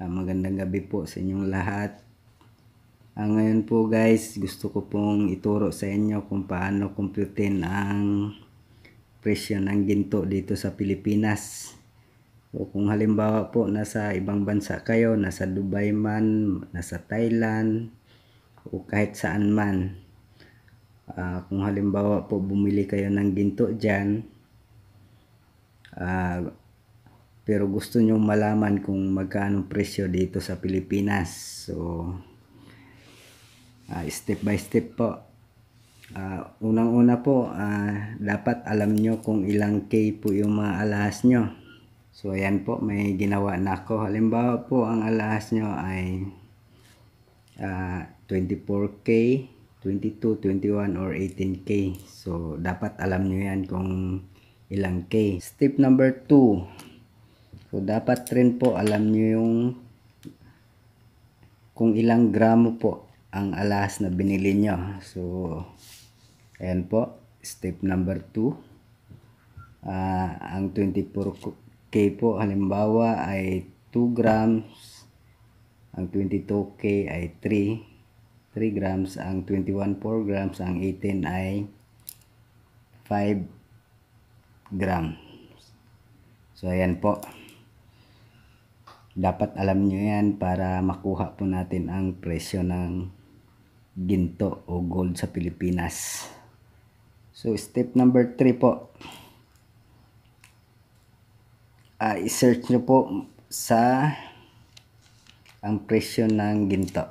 Ah, magandang gabi po sa inyong lahat. Uh, ngayon po guys, gusto ko pong ituro sa inyo kung paano computein ang presyo ng ginto dito sa Pilipinas. o kung halimbawa po nasa ibang bansa kayo, nasa Dubai man, nasa Thailand, o kahit saan man. Uh, kung halimbawa po bumili kayo ng ginto dyan, uh, pero gusto nyong malaman kung magkano presyo dito sa Pilipinas. So, uh, step by step po. Uh, Unang-una po, uh, dapat alam nyo kung ilang K po yung mga alahas nyo. So, ayan po, may ginawa na ako. Halimbawa po, ang alahas nyo ay uh, 24K, 22, 21, or 18K. So, dapat alam nyo yan kung ilang K. Step number 2 So, dapat rin po alam nyo yung kung ilang gramo po ang alas na binili nyo. So, ayan po. Step number 2. Uh, ah, ang 24K po, halimbawa, ay 2 grams. Ang 22K ay 3. 3 grams. Ang 21, 4 grams. Ang 18 ay 5 grams. So, ayan po dapat alam nyo yan para makuha po natin ang presyo ng ginto o gold sa Pilipinas so step number 3 po uh, i-search nyo po sa ang presyo ng ginto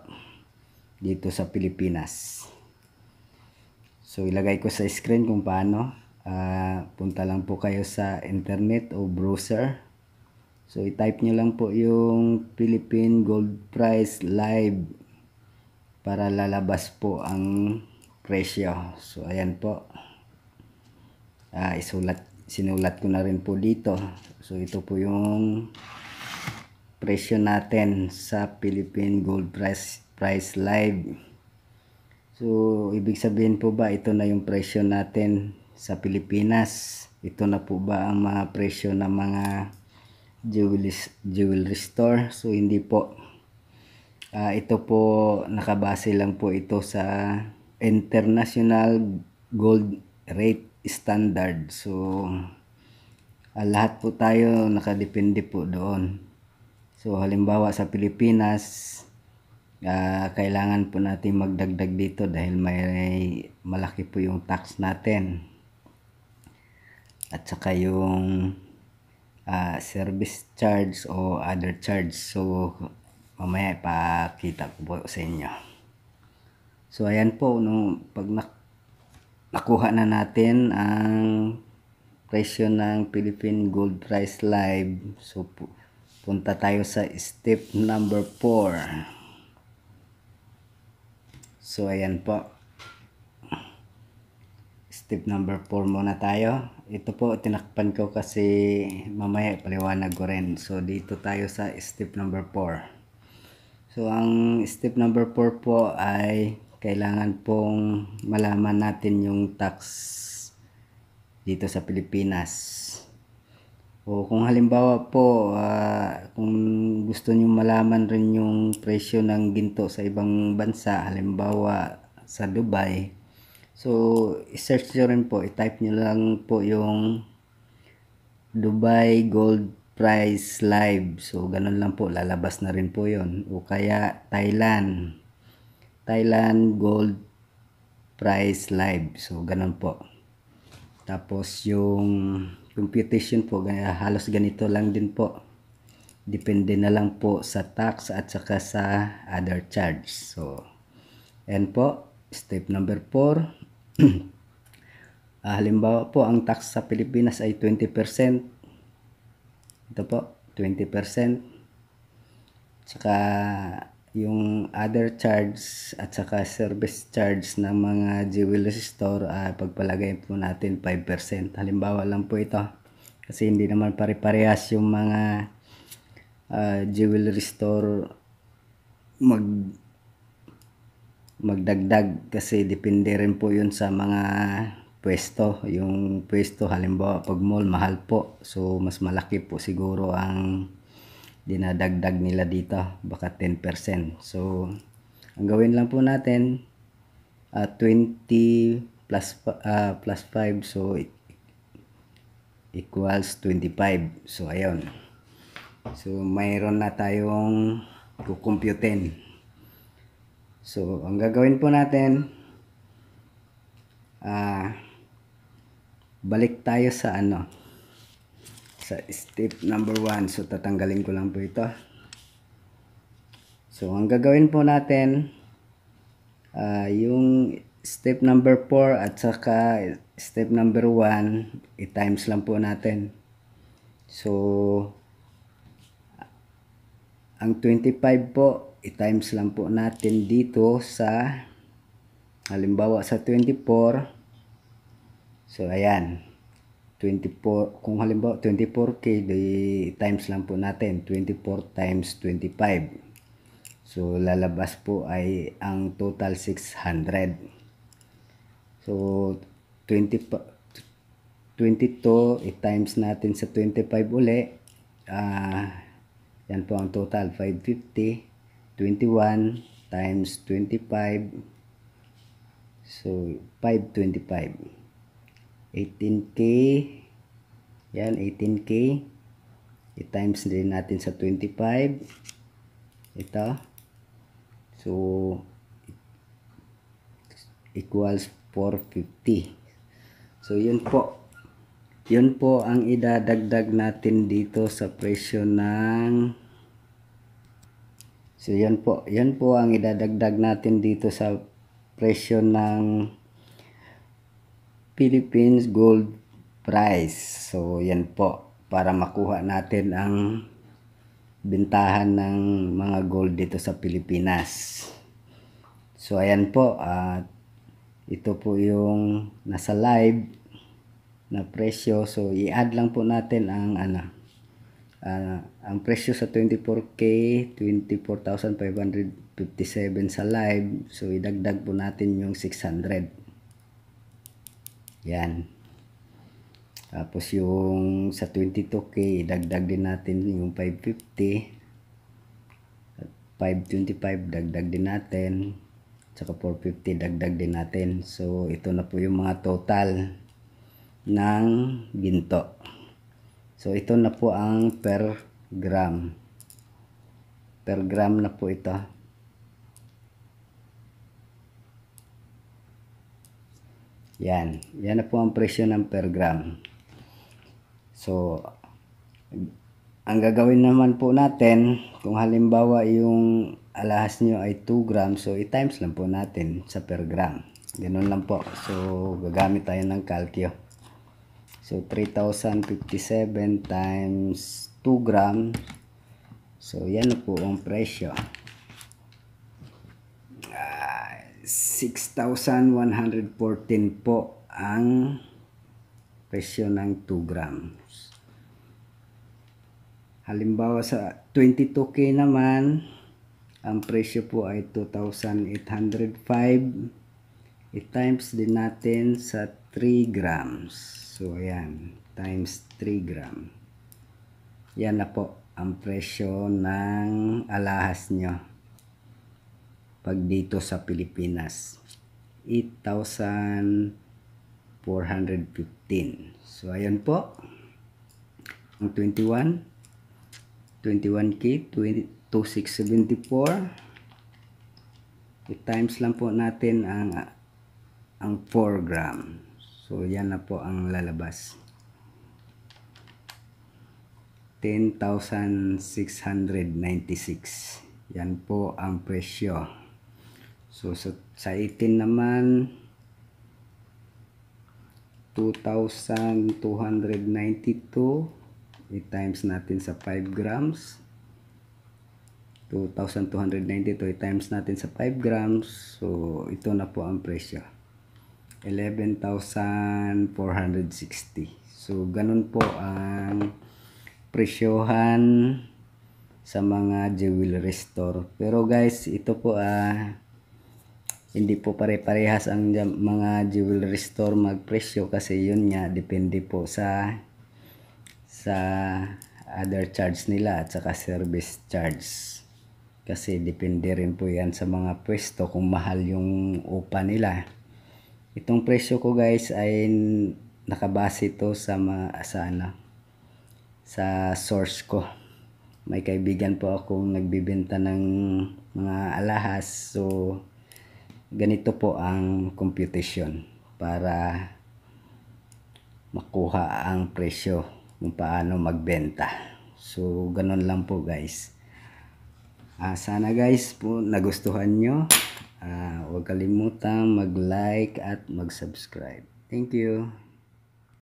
dito sa Pilipinas so ilagay ko sa screen kung paano uh, punta lang po kayo sa internet o browser So, i-type nyo lang po yung Philippine Gold Price Live para lalabas po ang presyo. So, ayan po. Ah, isulat, sinulat ko na rin po dito. So, ito po yung presyo natin sa Philippine Gold Price, Price Live. So, ibig sabihin po ba ito na yung presyo natin sa Pilipinas? Ito na po ba ang mga presyo ng mga jewelry, jewelry store. So hindi po uh, ito po nakabase lang po ito sa international gold rate standard. So uh, lahat po tayo nakadepende po doon. So halimbawa sa Pilipinas uh, kailangan po natin magdagdag dito dahil may malaki po yung tax natin. At saka yung uh, service charge o other charge. So, mamaya ipakita ko po sa inyo. So, ayan po, no, pag nak nakuha na natin ang presyo ng Philippine Gold Price Live. So, po, punta tayo sa step number 4. So, ayan po. Step number 4 muna tayo. Ito po tinakpan ko kasi mamaya paliwanag ko rin. So dito tayo sa step number 4. So ang step number 4 po ay kailangan pong malaman natin yung tax dito sa Pilipinas. O kung halimbawa po, uh, kung gusto niyo malaman rin yung presyo ng ginto sa ibang bansa, halimbawa sa Dubai, So, i-search nyo rin po, i-type nyo lang po yung Dubai Gold Price Live. So, ganun lang po, lalabas na rin po yon O kaya, Thailand. Thailand Gold Price Live. So, ganun po. Tapos, yung computation po, halos ganito lang din po. Depende na lang po sa tax at saka sa other charge. So, and po, step number 4, ah, halimbawa po, ang tax sa Pilipinas ay 20%. Ito po, 20%. Saka yung other charge at saka service charge ng mga jewelry store, ah, pagpalagay po natin 5%. Halimbawa lang po ito. Kasi hindi naman pare-parehas yung mga uh, jewelry store mag magdagdag kasi depende rin po yun sa mga pwesto. Yung pwesto halimbawa pag mall mahal po. So mas malaki po siguro ang dinadagdag nila dito. Baka 10%. So ang gawin lang po natin uh, ah, 20 plus, uh, plus 5 so e-, equals 25. So ayun. So mayroon na tayong kukumpyutin. So, ang gagawin po natin, ah, balik tayo sa ano, sa step number 1. So, tatanggalin ko lang po ito. So, ang gagawin po natin, ah, yung step number 4 at saka step number 1, i-times lang po natin. So, ang 25 po, i-times lang po natin dito sa halimbawa sa 24 so ayan 24 kung halimbawa 24k di times lang po natin 24 times 25 so lalabas po ay ang total 600 so 20 22 i-times natin sa 25 uli ah uh, yan po ang total 550 21 times 25 so 525 18k yan 18k i-times din natin sa 25 ito so equals 450 so yun po yun po ang idadagdag natin dito sa presyo ng So yan po, yan po ang idadagdag natin dito sa presyo ng Philippines Gold Price. So yan po para makuha natin ang bintahan ng mga gold dito sa Pilipinas. So ayan po at uh, ito po yung nasa live na presyo. So i-add lang po natin ang ano Uh, ang presyo sa 24K, 24,557 sa live. So, idagdag po natin yung 600. Yan. Tapos yung sa 22K, idagdag din natin yung 550. At 525, dagdag din natin. saka 450, dagdag din natin. So, ito na po yung mga total ng ginto. So ito na po ang per gram. Per gram na po ito. Yan. Yan na po ang presyo ng per gram. So, ang gagawin naman po natin, kung halimbawa yung alahas nyo ay 2 gram, so i-times lang po natin sa per gram. Ganun lang po. So, gagamit tayo ng calcio. So, 3,057 times 2 gram. So, yan po ang presyo. Uh, ah, 6,114 po ang presyo ng 2 grams. Halimbawa sa 22K naman, ang presyo po ay 2,805. I-times din natin sa 3 grams. So, ayan. Times 3 gram. Yan na po ang presyo ng alahas nyo. Pag dito sa Pilipinas. 8,415. So, ayan po. Ang 21. 21K. 2674. I-times lang po natin ang ang 4 gram. So, yan na po ang lalabas. 10,696. Yan po ang presyo. So, sa, sa 18 naman, 2,292. I-times natin sa 5 grams. 2,292 times natin sa 5 grams. So, ito na po ang presyo. 11,460. So, ganun po ang presyohan sa mga jewelry store. Pero guys, ito po ah, hindi po pare-parehas ang mga jewelry store magpresyo kasi yun nga, depende po sa sa other charge nila at saka service charge. Kasi depende rin po yan sa mga pwesto kung mahal yung upa nila. Itong presyo ko guys ay nakabase ito sa mga asana sa source ko. May kaibigan po ako nagbibenta ng mga alahas. So ganito po ang computation para makuha ang presyo kung paano magbenta. So ganun lang po guys. Ah, sana guys po nagustuhan nyo. Uh, huwag kalimutang mag-like at mag-subscribe. Thank you.